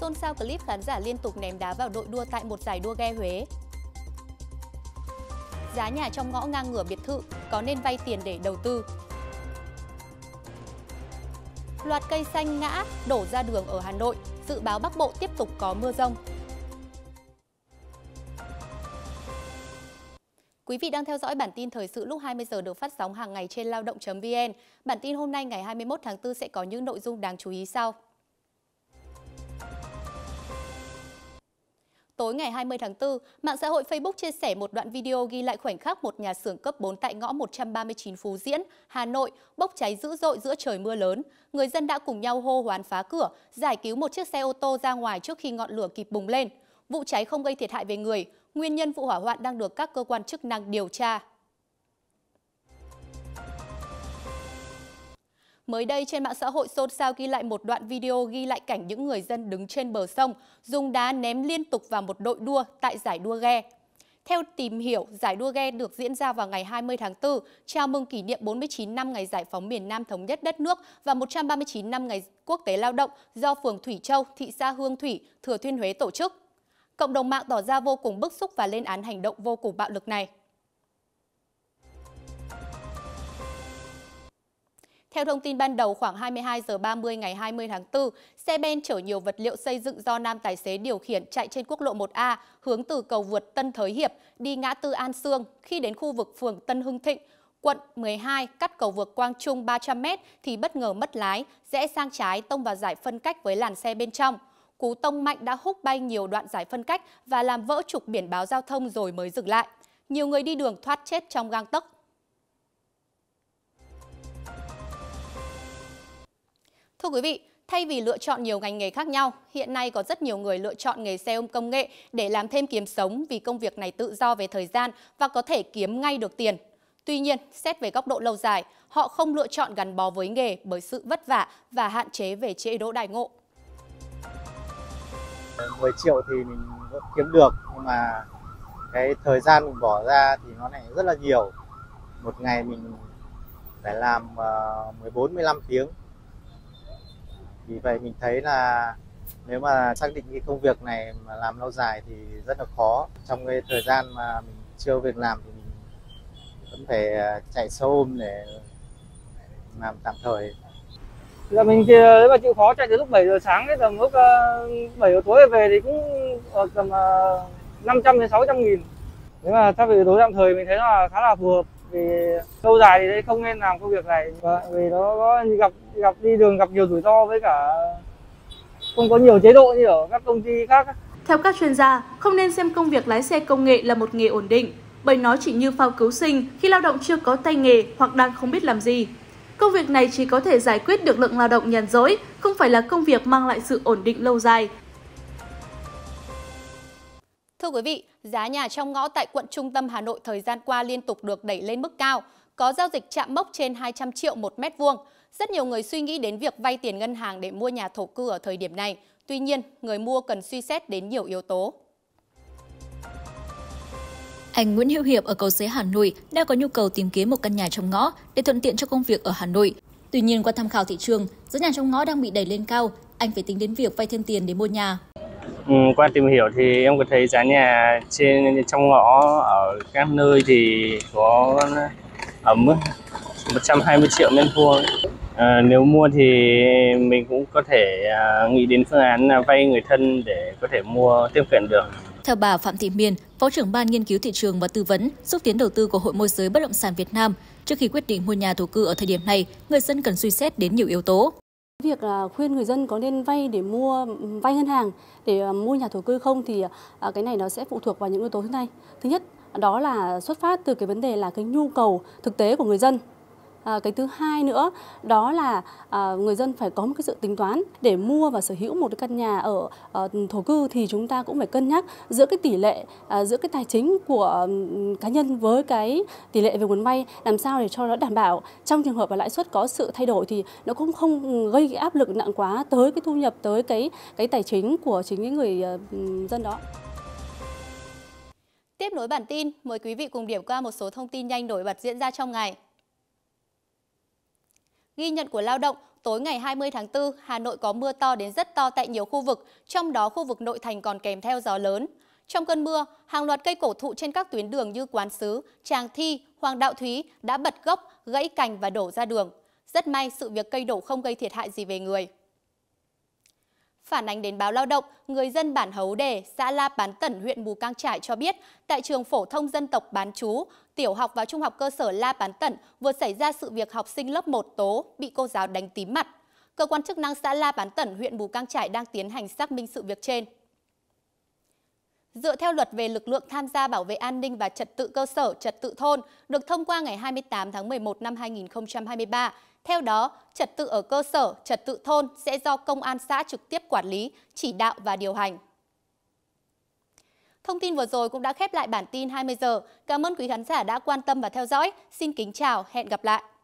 xôn xao clip khán giả liên tục ném đá vào đội đua tại một giải đua ghe Huế. Giá nhà trong ngõ ngang ngửa biệt thự, có nên vay tiền để đầu tư? Loạt cây xanh ngã, đổ ra đường ở Hà Nội, dự báo Bắc Bộ tiếp tục có mưa rông. Quý vị đang theo dõi bản tin thời sự lúc 20 giờ được phát sóng hàng ngày trên lao động.vn. Bản tin hôm nay ngày 21 tháng 4 sẽ có những nội dung đáng chú ý sau. Tối ngày 20 tháng 4, mạng xã hội Facebook chia sẻ một đoạn video ghi lại khoảnh khắc một nhà xưởng cấp 4 tại ngõ 139 Phú Diễn, Hà Nội bốc cháy dữ dội giữa trời mưa lớn. Người dân đã cùng nhau hô hoán phá cửa, giải cứu một chiếc xe ô tô ra ngoài trước khi ngọn lửa kịp bùng lên. Vụ cháy không gây thiệt hại về người, nguyên nhân vụ hỏa hoạn đang được các cơ quan chức năng điều tra. Mới đây trên mạng xã hội xôn xao ghi lại một đoạn video ghi lại cảnh những người dân đứng trên bờ sông dùng đá ném liên tục vào một đội đua tại giải đua ghe. Theo tìm hiểu, giải đua ghe được diễn ra vào ngày 20 tháng 4, chào mừng kỷ niệm 49 năm ngày giải phóng miền Nam thống nhất đất nước và 139 năm ngày quốc tế lao động do phường Thủy Châu, thị xã Hương Thủy, Thừa Thiên Huế tổ chức. Cộng đồng mạng tỏ ra vô cùng bức xúc và lên án hành động vô cùng bạo lực này. Theo thông tin ban đầu, khoảng 22 giờ 30 ngày 20 tháng 4, xe ben chở nhiều vật liệu xây dựng do nam tài xế điều khiển chạy trên quốc lộ 1A hướng từ cầu vượt Tân Thới Hiệp đi ngã tư An Sương khi đến khu vực phường Tân Hưng Thịnh, quận 12 cắt cầu vượt Quang Trung 300m thì bất ngờ mất lái, rẽ sang trái tông vào giải phân cách với làn xe bên trong. Cú tông mạnh đã hút bay nhiều đoạn giải phân cách và làm vỡ trục biển báo giao thông rồi mới dừng lại. Nhiều người đi đường thoát chết trong gang tấc Thưa quý vị, thay vì lựa chọn nhiều ngành nghề khác nhau, hiện nay có rất nhiều người lựa chọn nghề xe ôm công nghệ để làm thêm kiếm sống vì công việc này tự do về thời gian và có thể kiếm ngay được tiền. Tuy nhiên, xét về góc độ lâu dài, họ không lựa chọn gắn bó với nghề bởi sự vất vả và hạn chế về chế độ đại ngộ. 10 triệu thì mình vẫn kiếm được nhưng mà cái thời gian mình bỏ ra thì nó lại rất là nhiều. Một ngày mình phải làm 14 ờ, 15 tiếng vì vậy mình thấy là nếu mà xác định cái công việc này mà làm lâu dài thì rất là khó trong cái thời gian mà mình chưa việc làm thì mình vẫn phải à, chạy xe ôm để làm tạm thời là dạ, mình thì nếu mà chịu khó chạy từ lúc 7 giờ sáng đến tầm lúc 7 giờ tối về thì cũng ở ờ, tầm 500 à, đến 600 nghìn nếu mà thay vì tối tạm thời mình thấy là khá là phù hợp vì lâu dài thì đấy không nên làm công việc này vì nó có gặp gặp đi đường gặp nhiều rủi ro với cả không có nhiều chế độ như ở các công ty khác theo các chuyên gia không nên xem công việc lái xe công nghệ là một nghề ổn định bởi nó chỉ như phao cứu sinh khi lao động chưa có tay nghề hoặc đang không biết làm gì công việc này chỉ có thể giải quyết được lượng lao động nhàn rỗi không phải là công việc mang lại sự ổn định lâu dài Thưa quý vị, giá nhà trong ngõ tại quận trung tâm Hà Nội thời gian qua liên tục được đẩy lên mức cao, có giao dịch chạm mốc trên 200 triệu một mét vuông. Rất nhiều người suy nghĩ đến việc vay tiền ngân hàng để mua nhà thổ cư ở thời điểm này. Tuy nhiên, người mua cần suy xét đến nhiều yếu tố. Anh Nguyễn Hữu Hiệp ở cầu giấy Hà Nội đang có nhu cầu tìm kiếm một căn nhà trong ngõ để thuận tiện cho công việc ở Hà Nội. Tuy nhiên qua tham khảo thị trường, giá nhà trong ngõ đang bị đẩy lên cao, anh phải tính đến việc vay thêm tiền để mua nhà Ừ, qua tìm hiểu thì em có thấy giá nhà trên trong ngõ ở các nơi thì có ở mức 120 triệu mét vuông. À, nếu mua thì mình cũng có thể à, nghĩ đến phương án là vay người thân để có thể mua tiếp cận được. Theo bà Phạm Thị Miền, Phó trưởng ban nghiên cứu thị trường và tư vấn xúc tiến đầu tư của Hội môi giới bất động sản Việt Nam, trước khi quyết định mua nhà thổ cư ở thời điểm này, người dân cần suy xét đến nhiều yếu tố. Việc à, khuyên người dân có nên vay để mua vay ngân hàng để à, mua nhà thổ cư không thì à, cái này nó sẽ phụ thuộc vào những yếu tố thế này. Thứ nhất đó là xuất phát từ cái vấn đề là cái nhu cầu thực tế của người dân À, cái thứ hai nữa đó là à, người dân phải có một cái sự tính toán để mua và sở hữu một cái căn nhà ở à, thổ cư thì chúng ta cũng phải cân nhắc giữa cái tỷ lệ à, giữa cái tài chính của cá nhân với cái tỷ lệ về nguồn vay làm sao để cho nó đảm bảo trong trường hợp là lãi suất có sự thay đổi thì nó cũng không gây áp lực nặng quá tới cái thu nhập tới cái cái tài chính của chính cái người uh, dân đó. Tiếp nối bản tin, mời quý vị cùng điểm qua một số thông tin nhanh nổi bật diễn ra trong ngày. Ghi nhận của lao động, tối ngày 20 tháng 4, Hà Nội có mưa to đến rất to tại nhiều khu vực, trong đó khu vực nội thành còn kèm theo gió lớn. Trong cơn mưa, hàng loạt cây cổ thụ trên các tuyến đường như Quán Sứ, Tràng Thi, Hoàng Đạo Thúy đã bật gốc, gãy cành và đổ ra đường. Rất may sự việc cây đổ không gây thiệt hại gì về người. Phản ánh đến báo Lao động, người dân bản Hấu Đề, xã La Bán Tẩn, huyện Mù Cang Trải cho biết, tại trường phổ thông dân tộc Bán Chú, tiểu học và trung học cơ sở La Bán Tẩn vừa xảy ra sự việc học sinh lớp 1 tố bị cô giáo đánh tím mặt. Cơ quan chức năng xã La Bán Tẩn, huyện Mù Cang Trải đang tiến hành xác minh sự việc trên. Dựa theo luật về lực lượng tham gia bảo vệ an ninh và trật tự cơ sở, trật tự thôn được thông qua ngày 28 tháng 11 năm 2023, theo đó, trật tự ở cơ sở, trật tự thôn sẽ do công an xã trực tiếp quản lý, chỉ đạo và điều hành. Thông tin vừa rồi cũng đã khép lại bản tin 20 giờ. Cảm ơn quý khán giả đã quan tâm và theo dõi. Xin kính chào, hẹn gặp lại.